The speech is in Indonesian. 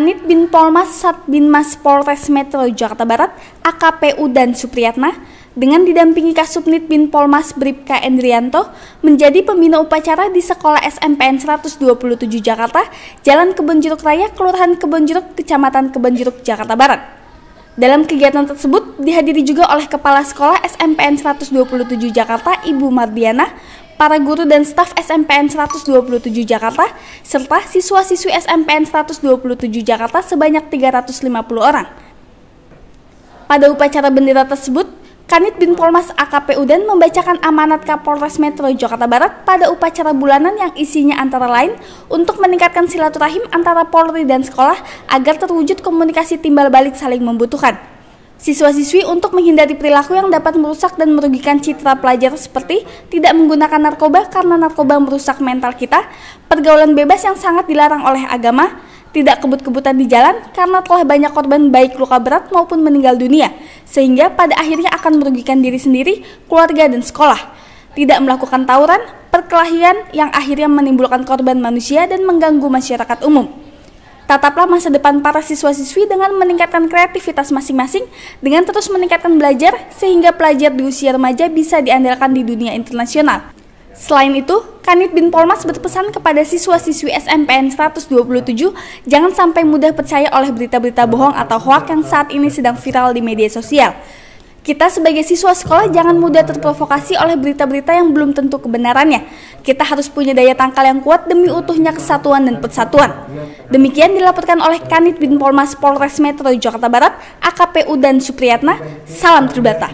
Kanit bin Polmas Sat bin Mas Polres Metro Jakarta Barat, AKPU dan Supriyatna, dengan didampingi Kasubnit bin Polmas Bripka Endrianto, menjadi pembina upacara di Sekolah SMPN 127 Jakarta, Jalan Jeruk Raya, Kelurahan Jeruk, Kecamatan Jeruk, Jakarta Barat. Dalam kegiatan tersebut dihadiri juga oleh Kepala Sekolah SMPN 127 Jakarta Ibu Mardiana, para guru dan staf SMPN 127 Jakarta, serta siswa-siswi SMPN 127 Jakarta sebanyak 350 orang. Pada upacara bendera tersebut, Kanit Bin Polmas AKP Udan membacakan amanat Kapolres Metro Jakarta Barat pada upacara bulanan yang isinya antara lain untuk meningkatkan silaturahim antara Polri dan sekolah agar terwujud komunikasi timbal balik saling membutuhkan siswa-siswi untuk menghindari perilaku yang dapat merusak dan merugikan citra pelajar seperti tidak menggunakan narkoba karena narkoba merusak mental kita, pergaulan bebas yang sangat dilarang oleh agama, tidak kebut-kebutan di jalan karena telah banyak korban baik luka berat maupun meninggal dunia, sehingga pada akhirnya akan merugikan diri sendiri, keluarga, dan sekolah. Tidak melakukan tawuran, perkelahian yang akhirnya menimbulkan korban manusia dan mengganggu masyarakat umum. Tataplah masa depan para siswa-siswi dengan meningkatkan kreativitas masing-masing dengan terus meningkatkan belajar sehingga pelajar di usia remaja bisa diandalkan di dunia internasional. Selain itu, Kanit Bin Polmas berpesan kepada siswa-siswi SMPN 127 jangan sampai mudah percaya oleh berita-berita bohong atau hoak yang saat ini sedang viral di media sosial. Kita sebagai siswa sekolah jangan mudah terprovokasi oleh berita-berita yang belum tentu kebenarannya. Kita harus punya daya tangkal yang kuat demi utuhnya kesatuan dan persatuan. Demikian dilaporkan oleh Kanit Bin Polmas Polres Metro Jakarta Barat, AKPU dan Supriyatna. Salam Tribata.